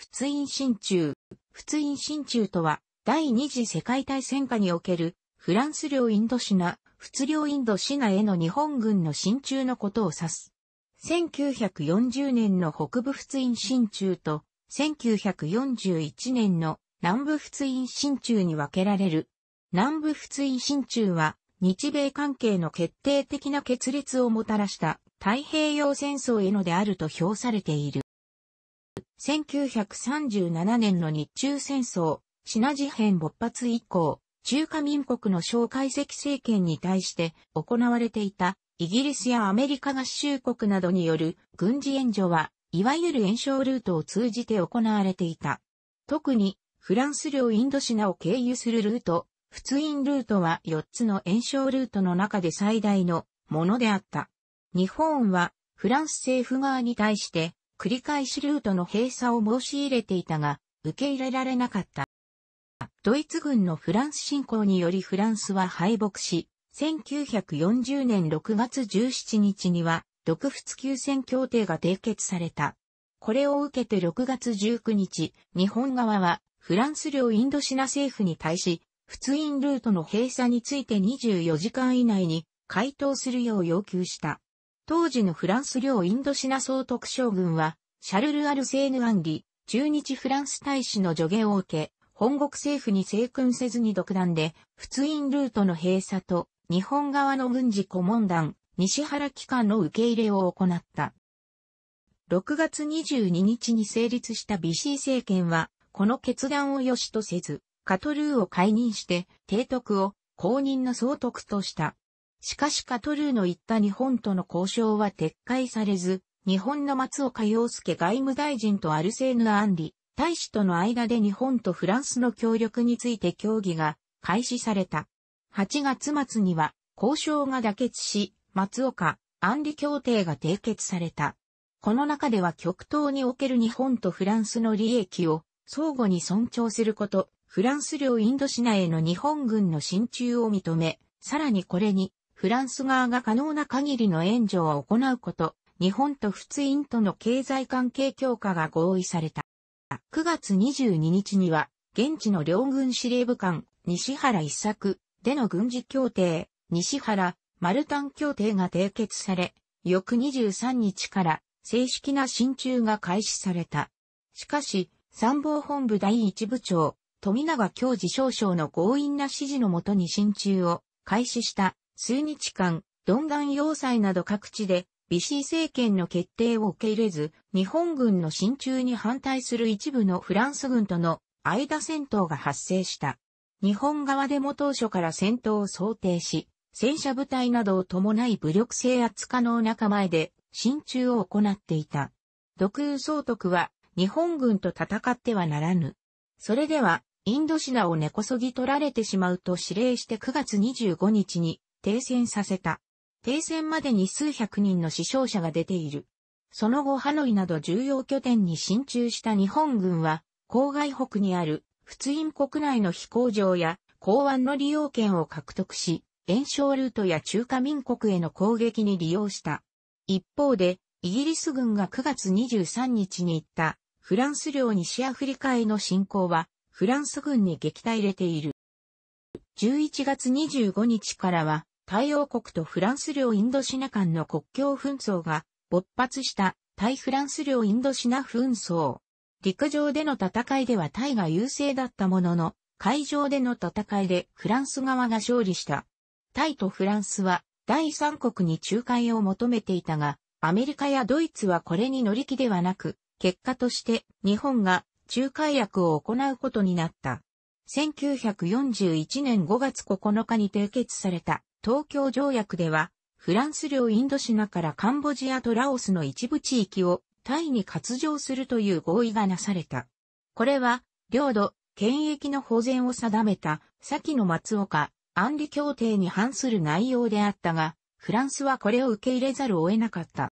仏印真鍮。仏印真鍮とは、第二次世界大戦下における、フランス領インドシナ、仏領インドシナへの日本軍の進駐のことを指す。1940年の北部仏印進駐と、1941年の南部仏印進駐に分けられる。南部仏印進駐は、日米関係の決定的な決裂をもたらした太平洋戦争へのであると評されている。1937年の日中戦争、シナ事変勃発以降、中華民国の蒋介石政権に対して行われていたイギリスやアメリカ合衆国などによる軍事援助は、いわゆる炎症ルートを通じて行われていた。特に、フランス領インドシナを経由するルート、仏印ルートは4つの炎症ルートの中で最大のものであった。日本はフランス政府側に対して繰り返しルートの閉鎖を申し入れていたが、受け入れられなかった。ドイツ軍のフランス侵攻によりフランスは敗北し、1940年6月17日には、独仏休戦協定が締結された。これを受けて6月19日、日本側はフランス領インドシナ政府に対し、仏印ルートの閉鎖について24時間以内に回答するよう要求した。当時のフランス領インドシナ総督将軍は、シャルル・アルセーヌ・アンリ、駐日フランス大使の助言を受け、本国政府に成訓せずに独断で、仏印ルートの閉鎖と、日本側の軍事顧問団、西原機関の受け入れを行った。6月22日に成立したビシー政権は、この決断を良しとせず、カトルーを解任して、提督を公認の総督とした。しかしカトルーの言った日本との交渉は撤回されず、日本の松岡洋介外務大臣とアルセーヌ・アンリ、大使との間で日本とフランスの協力について協議が開始された。8月末には交渉が妥結し、松岡、アンリ協定が締結された。この中では極東における日本とフランスの利益を相互に尊重すること、フランス領インドシナへの日本軍の進駐を認め、さらにこれにフランス側が可能な限りの援助を行うこと、日本と仏印との経済関係強化が合意された。9月22日には、現地の両軍司令部官、西原一作での軍事協定、西原、マルタン協定が締結され、翌23日から正式な進駐が開始された。しかし、参謀本部第一部長、富永教授少将の強引な指示のもとに進駐を開始した数日間、ドンガン要塞など各地で、ビシー政権の決定を受け入れず、日本軍の進駐に反対する一部のフランス軍との間戦闘が発生した。日本側でも当初から戦闘を想定し、戦車部隊などを伴い武力制圧可能な構えで進駐を行っていた。独有総督は日本軍と戦ってはならぬ。それでは、インドシナを根こそぎ取られてしまうと指令して9月25日に停戦させた。停戦までに数百人の死傷者が出ている。その後ハノイなど重要拠点に進駐した日本軍は、郊外北にある仏印国内の飛行場や港湾の利用権を獲得し、炎症ルートや中華民国への攻撃に利用した。一方で、イギリス軍が9月23日に行ったフランス領西アフリカへの侵攻は、フランス軍に撃退れている。11月25日からは、イ王国とフランス領インドシナ間の国境紛争が勃発した対フランス領インドシナ紛争。陸上での戦いではタイが優勢だったものの、海上での戦いでフランス側が勝利した。タイとフランスは第三国に仲介を求めていたが、アメリカやドイツはこれに乗り気ではなく、結果として日本が仲介役を行うことになった。1941年5月9日に締結された東京条約では、フランス領インドシナからカンボジアとラオスの一部地域をタイに割譲するという合意がなされた。これは、領土、権益の保全を定めた、先の松岡、安理協定に反する内容であったが、フランスはこれを受け入れざるを得なかった。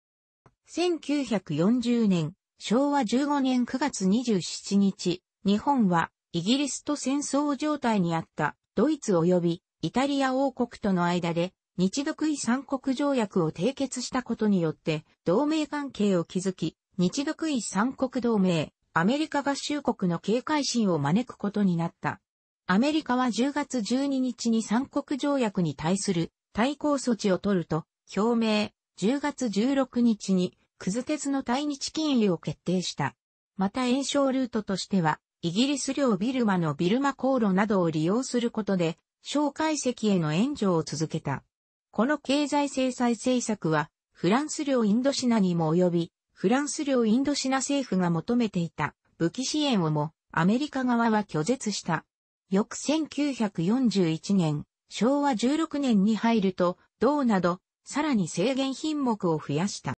1940年、昭和15年9月27日、日本はイギリスと戦争状態にあったドイツ及びイタリア王国との間で日独伊三国条約を締結したことによって同盟関係を築き、日独伊三国同盟、アメリカ合衆国の警戒心を招くことになった。アメリカは10月12日に三国条約に対する対抗措置を取ると表明、10月16日にクズ鉄の対日禁輸を決定した。また炎症ルートとしては、イギリス領ビルマのビルマ航路などを利用することで、小介石への援助を続けた。この経済制裁政策は、フランス領インドシナにも及び、フランス領インドシナ政府が求めていた武器支援をも、アメリカ側は拒絶した。翌1941年、昭和16年に入ると、銅など、さらに制限品目を増やした。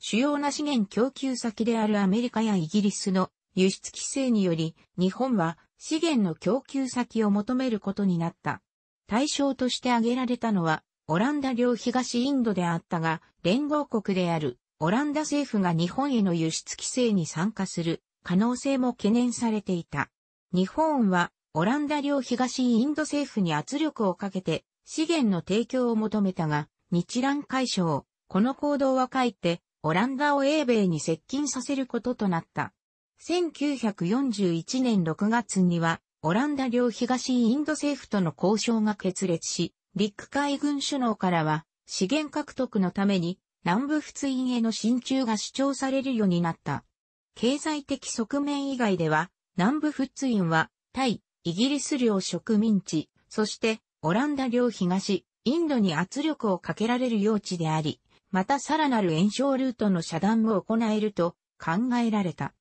主要な資源供給先であるアメリカやイギリスの輸出規制により、日本は資源の供給先を求めることになった。対象として挙げられたのは、オランダ領東インドであったが、連合国であるオランダ政府が日本への輸出規制に参加する可能性も懸念されていた。日本はオランダ領東インド政府に圧力をかけて資源の提供を求めたが、日蘭解消、この行動は書いて、オランダを英米に接近させることとなった。1941年6月には、オランダ領東インド政府との交渉が決裂し、陸海軍首脳からは、資源獲得のために、南部仏印への進駐が主張されるようになった。経済的側面以外では、南部仏印は、対、イギリス領植民地、そして、オランダ領東、インドに圧力をかけられる用地であり、またさらなる炎症ルートの遮断も行えると考えられた。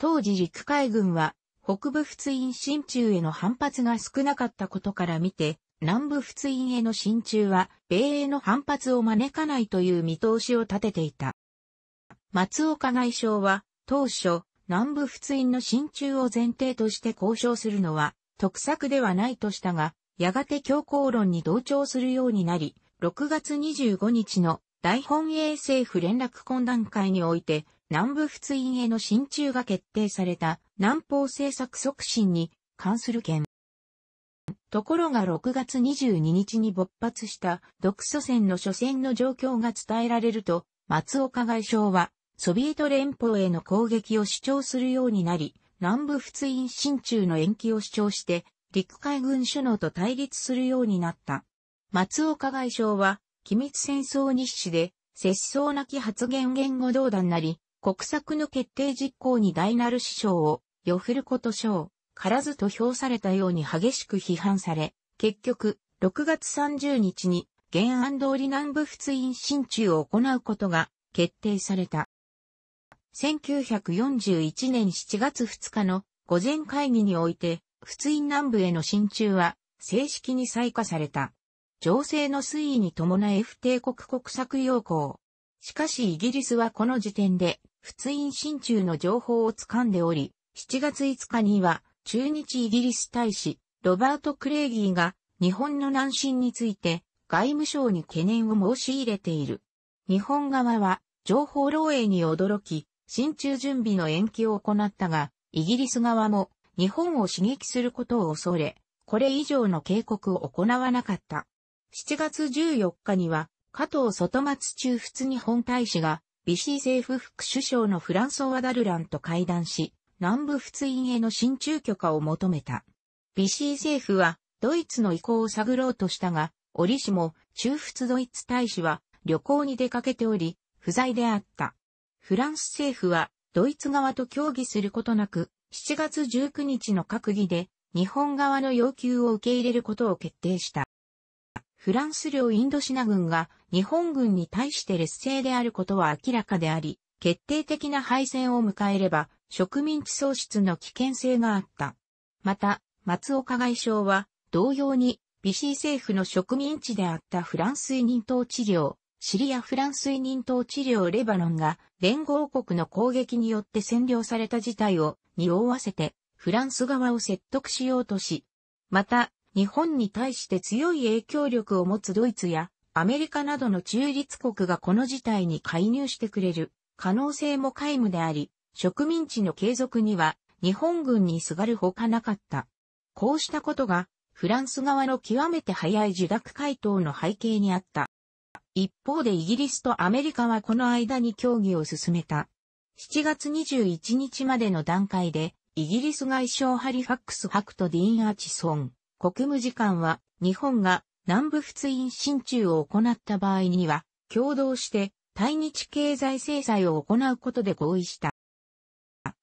当時陸海軍は北部仏印進駐への反発が少なかったことから見て、南部仏印への進駐は米英の反発を招かないという見通しを立てていた。松岡外相は当初南部仏印の進駐を前提として交渉するのは得策ではないとしたが、やがて強硬論に同調するようになり、6月25日の大本営政府連絡懇談会において、南部仏院への進駐が決定された南方政策促進に関する件。ところが6月22日に勃発した独祖戦の初戦の状況が伝えられると、松岡外相はソビエト連邦への攻撃を主張するようになり、南部仏印進駐の延期を主張して、陸海軍首脳と対立するようになった。松岡外相は、機密戦争日誌で、節操なき発言言語道断なり、国策の決定実行に大なる師匠を、よふること賞、からずと評されたように激しく批判され、結局、6月30日に、原案通り南部仏院進駐を行うことが決定された。1941年7月2日の午前会議において、仏院南部への進駐は正式に採火された。情勢の推移に伴不帝国国策要項。しかしイギリスはこの時点で仏印心中の情報を掴んでおり、7月5日には、中日イギリス大使、ロバート・クレイギーが、日本の南進について、外務省に懸念を申し入れている。日本側は、情報漏洩に驚き、進中準備の延期を行ったが、イギリス側も、日本を刺激することを恐れ、これ以上の警告を行わなかった。7月14日には、加藤外松中仏日本大使がビシー政府副首相のフランソワ・ダルランと会談し、南部仏印への進駐許可を求めた。ビシー政府は、ドイツの意向を探ろうとしたが、折しも、中仏ドイツ大使は、旅行に出かけており、不在であった。フランス政府は、ドイツ側と協議することなく、7月19日の閣議で、日本側の要求を受け入れることを決定した。フランス領インドシナ軍が日本軍に対して劣勢であることは明らかであり、決定的な敗戦を迎えれば植民地喪失の危険性があった。また、松岡外相は同様にビシー政府の植民地であったフランス委任統治領、シリアフランス委任統治領レバノンが連合国の攻撃によって占領された事態を匂わせてフランス側を説得しようとし、また日本に対して強い影響力を持つドイツやアメリカなどの中立国がこの事態に介入してくれる可能性も皆無であり、植民地の継続には日本軍にすがるほかなかった。こうしたことがフランス側の極めて早い受諾回答の背景にあった。一方でイギリスとアメリカはこの間に協議を進めた。7月21日までの段階で、イギリス外相ハリファックス・ハクト・ディーン・アチソン、国務次官は、日本が南部仏印進駐を行った場合には、共同して対日経済制裁を行うことで合意した。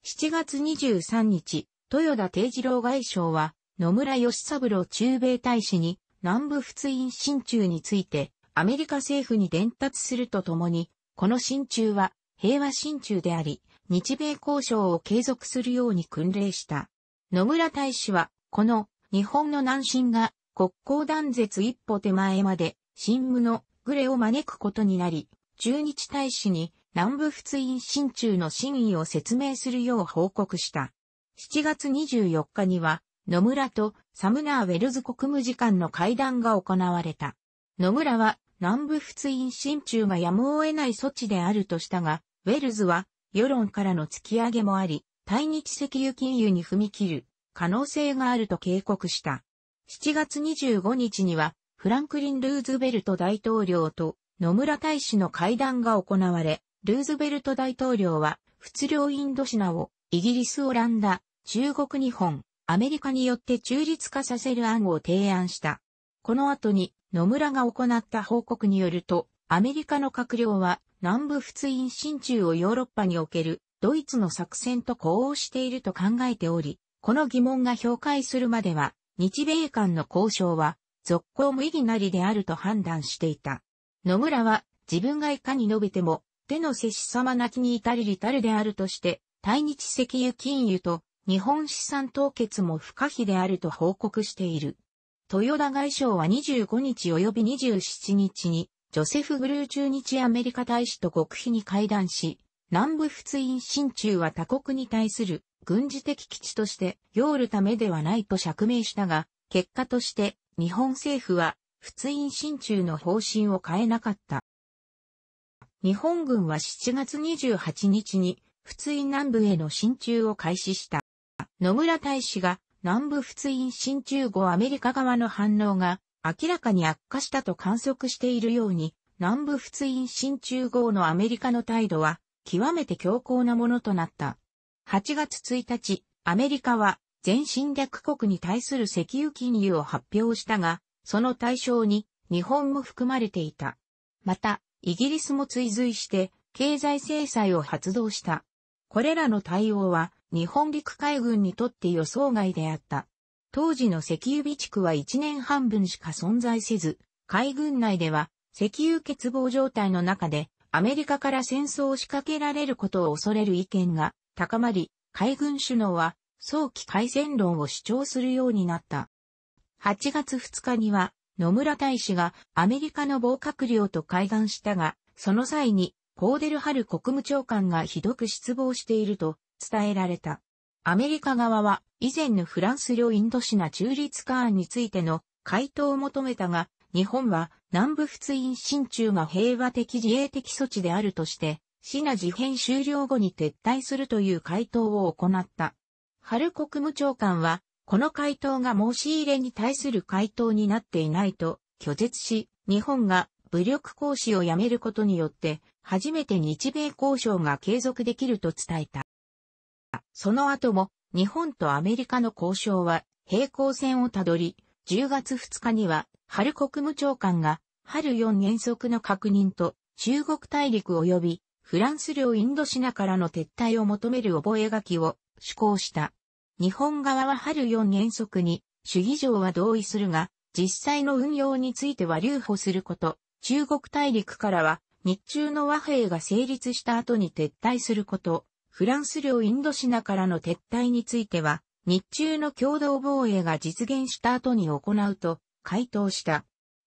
7月23日、豊田定次郎外相は、野村義三郎駐米大使に、南部仏印進駐について、アメリカ政府に伝達するとともに、この進駐は平和進駐であり、日米交渉を継続するように訓令した。野村大使は、この日本の南進が国交断絶一歩手前まで、新武のグレを招くことになり、中日大使に南部仏印新中の真意を説明するよう報告した。7月24日には、野村とサムナーウェルズ国務次官の会談が行われた。野村は南部仏印新中がやむを得ない措置であるとしたが、ウェルズは世論からの突き上げもあり、対日石油金融に踏み切る可能性があると警告した。7月25日には、フランクリン・ルーズベルト大統領と野村大使の会談が行われ、ルーズベルト大統領は、仏領インドシナをイギリス・オランダ、中国日本、アメリカによって中立化させる案を提案した。この後に野村が行った報告によると、アメリカの閣僚は南部仏印新中をヨーロッパにおけるドイツの作戦と呼応していると考えており、この疑問が評価するまでは、日米間の交渉は、続行無意義なりであると判断していた。野村は、自分がいかに述べても、手の接し様なきに至りりたるであるとして、対日石油金融と日本資産凍結も不可避であると報告している。豊田外相は25日及び27日に、ジョセフ・グルー駐日アメリカ大使と極秘に会談し、南部仏印新中は他国に対する軍事的基地として要るためではないと釈明したが、結果として日本政府は仏印新中の方針を変えなかった。日本軍は7月28日に仏印南部への進駐を開始した。野村大使が南部仏印進駐後アメリカ側の反応が明らかに悪化したと観測しているように、南部仏印進駐後のアメリカの態度は極めて強硬なものとなった。8月1日、アメリカは全侵略国に対する石油金融を発表したが、その対象に日本も含まれていた。また、イギリスも追随して経済制裁を発動した。これらの対応は日本陸海軍にとって予想外であった。当時の石油備蓄は1年半分しか存在せず、海軍内では石油欠乏状態の中でアメリカから戦争を仕掛けられることを恐れる意見が高まり、海軍首脳は早期改善論を主張するようになった。8月2日には野村大使がアメリカの防閣僚と会談したが、その際にコーデルハル国務長官がひどく失望していると伝えられた。アメリカ側は以前のフランス領インドシナ中立化案についての回答を求めたが、日本は南部仏印新中が平和的自衛的措置であるとして、シナ事変終了後に撤退するという回答を行った。春国務長官は、この回答が申し入れに対する回答になっていないと拒絶し、日本が武力行使をやめることによって、初めて日米交渉が継続できると伝えた。その後も、日本とアメリカの交渉は平行線をたどり、10月2日には、春国務長官が、春4原則の確認と、中国大陸及び、フランス領インドシナからの撤退を求める覚書を施行した。日本側は春4原則に、主義上は同意するが、実際の運用については留保すること、中国大陸からは、日中の和平が成立した後に撤退すること、フランス領インドシナからの撤退については、日中の共同防衛が実現した後に行うと回答した。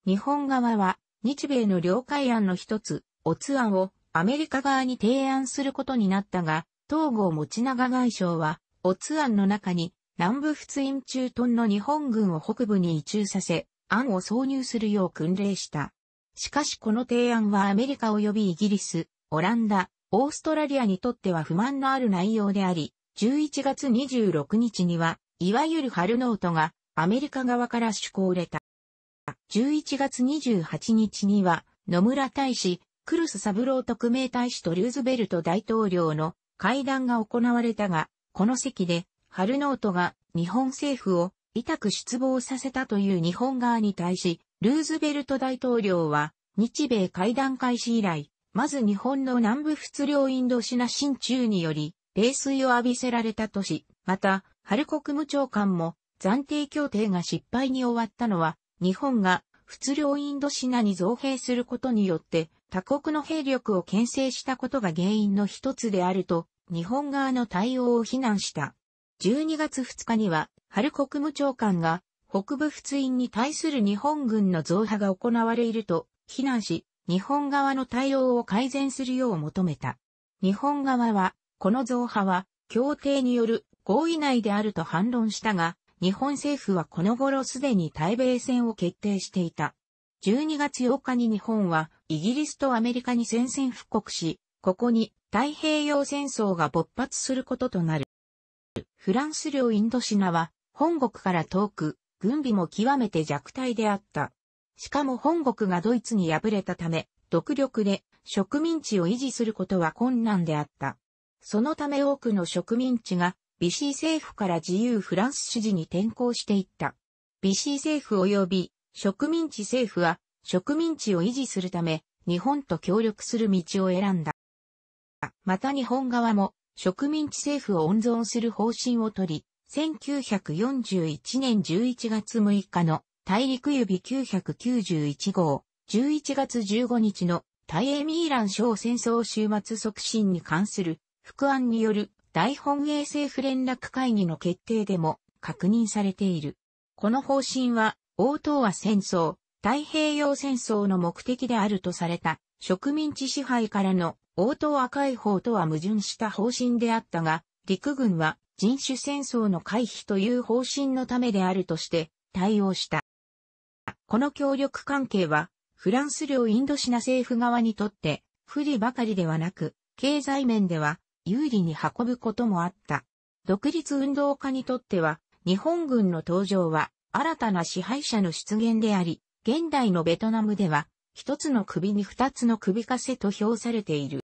日本側は日米の領海案の一つ、オツ案をアメリカ側に提案することになったが、東郷持長外相は、オツ案の中に南部仏印ト屯の日本軍を北部に移住させ、案を挿入するよう訓令した。しかしこの提案はアメリカ及びイギリス、オランダ、オーストラリアにとっては不満のある内容であり、11月26日には、いわゆるハルノートがアメリカ側から趣向れた。11月28日には、野村大使、クルスサブロー特命大使とルーズベルト大統領の会談が行われたが、この席で、ハルノートが日本政府を委託失望させたという日本側に対し、ルーズベルト大統領は、日米会談開始以来、まず日本の南部仏領インドシナ進中により、冷水を浴びせられたとし、また、春国務長官も暫定協定が失敗に終わったのは、日本が仏領インドシナに造兵することによって、他国の兵力を牽制したことが原因の一つであると、日本側の対応を非難した。12月2日には、春国務長官が、北部仏印に対する日本軍の増派が行われると、非難し、日本側の対応を改善するよう求めた。日本側は、この増派は協定による合意内であると反論したが、日本政府はこの頃すでに対米戦を決定していた。12月8日に日本はイギリスとアメリカに宣戦布告し、ここに太平洋戦争が勃発することとなる。フランス領インドシナは本国から遠く、軍備も極めて弱体であった。しかも本国がドイツに敗れたため、独力で植民地を維持することは困難であった。そのため多くの植民地が、ビシー政府から自由フランス主義に転向していった。ビシー政府及び植民地政府は、植民地を維持するため、日本と協力する道を選んだ。また日本側も、植民地政府を温存する方針をとり、1941年11月6日の大陸指991号、11月15日の大英ミーラン小戦争終末促進に関する副案による大本営政府連絡会議の決定でも確認されている。この方針は、応答は戦争、太平洋戦争の目的であるとされた植民地支配からの応答赤い方とは矛盾した方針であったが、陸軍は人種戦争の回避という方針のためであるとして対応した。この協力関係は、フランス領インドシナ政府側にとって不利ばかりではなく、経済面では有利に運ぶこともあった。独立運動家にとっては、日本軍の登場は新たな支配者の出現であり、現代のベトナムでは、一つの首に二つの首かせと評されている。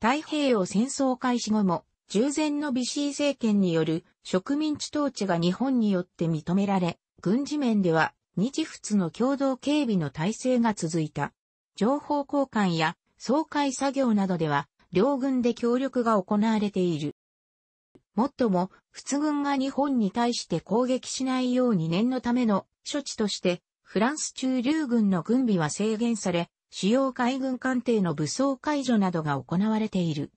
太平洋戦争開始後も、従前のビシー政権による植民地統治が日本によって認められ、軍事面では日仏の共同警備の体制が続いた。情報交換や総会作業などでは両軍で協力が行われている。もっとも、仏軍が日本に対して攻撃しないように念のための処置として、フランス中流軍の軍備は制限され、主要海軍艦艇の武装解除などが行われている。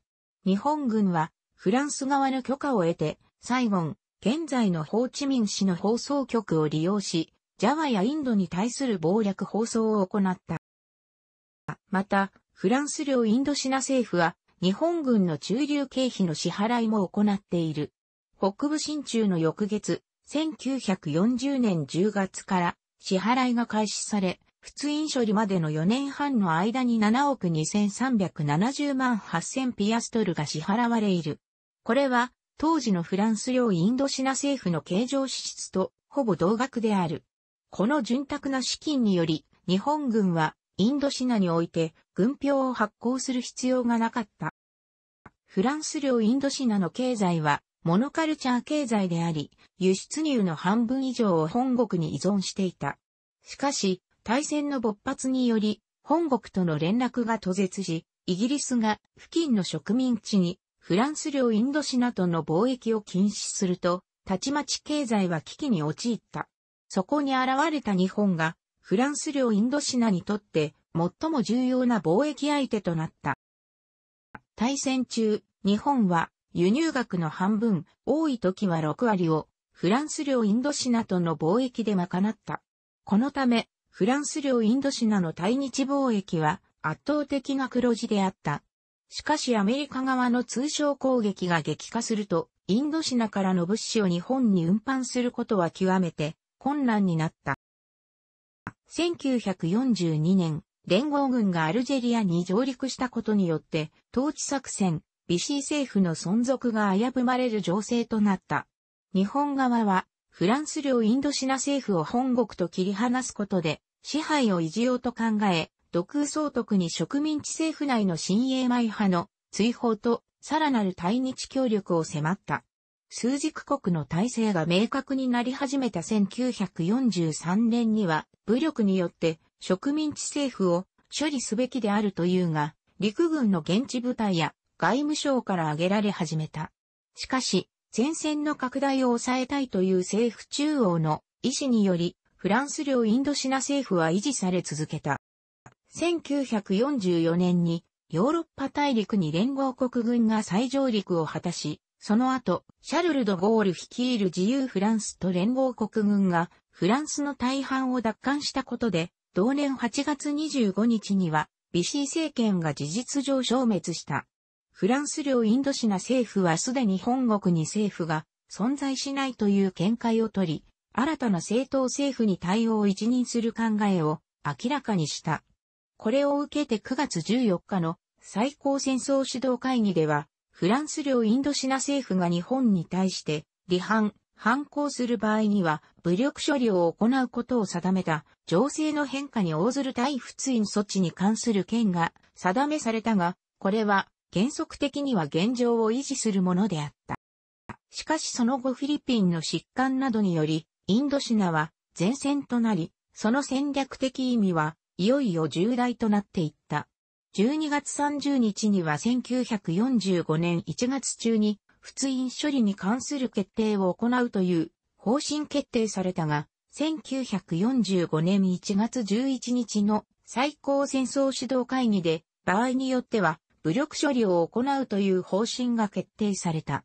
日本軍は、フランス側の許可を得て、サイゴン、現在のホーチミン市の放送局を利用し、ジャワやインドに対する暴略放送を行った。また、フランス領インドシナ政府は、日本軍の駐留経費の支払いも行っている。北部新中の翌月、1940年10月から支払いが開始され、普通印処理までの4年半の間に7億2370万8000ピアストルが支払われいる。これは当時のフランス領インドシナ政府の経常支出とほぼ同額である。この潤沢な資金により日本軍はインドシナにおいて軍票を発行する必要がなかった。フランス領インドシナの経済は、モノカルチャー経済であり、輸出入の半分以上を本国に依存していた。しかし、大戦の勃発により、本国との連絡が途絶し、イギリスが付近の植民地にフランス領インドシナとの貿易を禁止すると、たちまち経済は危機に陥った。そこに現れた日本が、フランス領インドシナにとって最も重要な貿易相手となった。対戦中、日本は輸入額の半分、多い時は6割を、フランス領インドシナとの貿易で賄った。このため、フランス領インドシナの対日貿易は圧倒的な黒字であった。しかしアメリカ側の通商攻撃が激化すると、インドシナからの物資を日本に運搬することは極めて困難になった。1942年、連合軍がアルジェリアに上陸したことによって、統治作戦、ビシー政府の存続が危ぶまれる情勢となった。日本側は、フランス領インドシナ政府を本国と切り離すことで、支配を維持ようと考え、独右総督に植民地政府内の新英米派の追放と、さらなる対日協力を迫った。数軸国の体制が明確になり始めた1943年には、武力によって植民地政府を処理すべきであるというが、陸軍の現地部隊や外務省から挙げられ始めた。しかし、前線の拡大を抑えたいという政府中央の意思により、フランス領インドシナ政府は維持され続けた。1944年にヨーロッパ大陸に連合国軍が再上陸を果たし、その後、シャルル・ド・ゴール率いる自由フランスと連合国軍がフランスの大半を奪還したことで、同年8月25日には、ビシー政権が事実上消滅した。フランス領インドシナ政府はすでに本国に政府が存在しないという見解を取り、新たな政党政府に対応を一任する考えを明らかにした。これを受けて9月14日の最高戦争指導会議では、フランス領インドシナ政府が日本に対して、離反、反抗する場合には武力処理を行うことを定めた情勢の変化に応ずる対不追措置に関する権が定めされたが、これは原則的には現状を維持するものであった。しかしその後フィリピンの疾患などにより、インドシナは前線となり、その戦略的意味はいよいよ重大となっていった。12月30日には1945年1月中に通院処理に関する決定を行うという方針決定されたが、1945年1月11日の最高戦争指導会議で、場合によっては武力処理を行うという方針が決定された。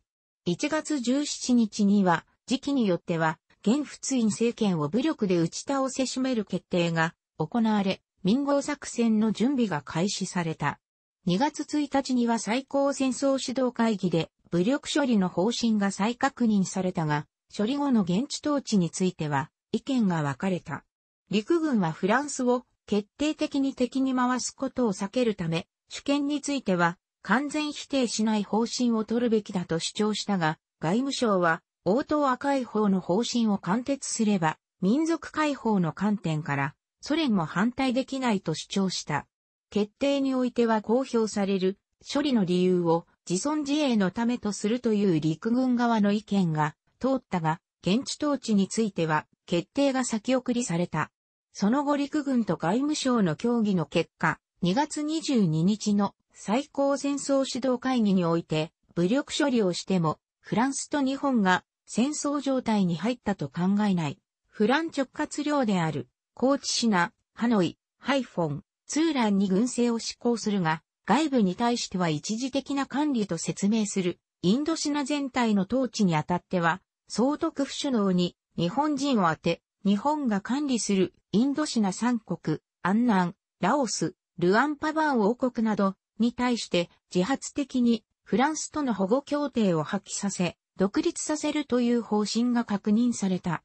1月17日には、時期によっては、現通院政権を武力で打ち倒せしめる決定が行われ、民号作戦の準備が開始された。2月1日には最高戦争指導会議で、武力処理の方針が再確認されたが、処理後の現地統治については意見が分かれた。陸軍はフランスを決定的に敵に回すことを避けるため、主権については完全否定しない方針を取るべきだと主張したが、外務省は応答赤い方の方針を貫徹すれば、民族解放の観点からソ連も反対できないと主張した。決定においては公表される処理の理由を自尊自衛のためとするという陸軍側の意見が通ったが、現地統治については決定が先送りされた。その後陸軍と外務省の協議の結果、2月22日の最高戦争指導会議において、武力処理をしても、フランスと日本が戦争状態に入ったと考えない。フラン直轄領である、高知市な、ハノイ、ハイフォン、ツーランに軍政を執行するが、外部に対しては一時的な管理と説明する、インドシナ全体の統治にあたっては、総督府首脳に日本人を当て、日本が管理するインドシナ三国、安南、ラオス、ルアンパバーン王国などに対して自発的にフランスとの保護協定を破棄させ、独立させるという方針が確認された。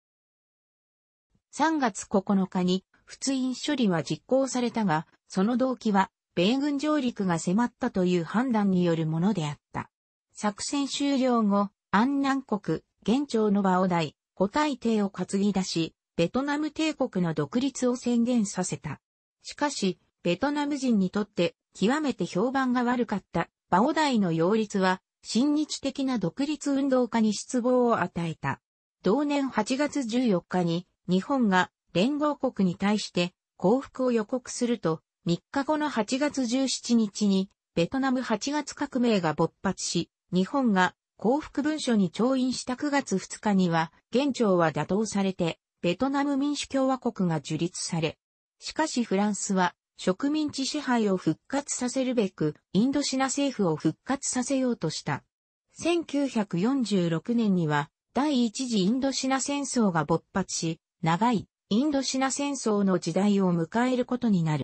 3月9日に仏印処理は実行されたが、その動機は米軍上陸が迫ったという判断によるものであった。作戦終了後、安南国、現庁のオをイ古大帝を担ぎ出し、ベトナム帝国の独立を宣言させた。しかし、ベトナム人にとって極めて評判が悪かったバオダイの擁立は、親日的な独立運動家に失望を与えた。同年8月14日に日本が連合国に対して降伏を予告すると、3日後の8月17日に、ベトナム8月革命が勃発し、日本が幸福文書に調印した9月2日には、現庁は打倒されて、ベトナム民主共和国が樹立され、しかしフランスは植民地支配を復活させるべく、インドシナ政府を復活させようとした。1946年には、第一次インドシナ戦争が勃発し、長いインドシナ戦争の時代を迎えることになる。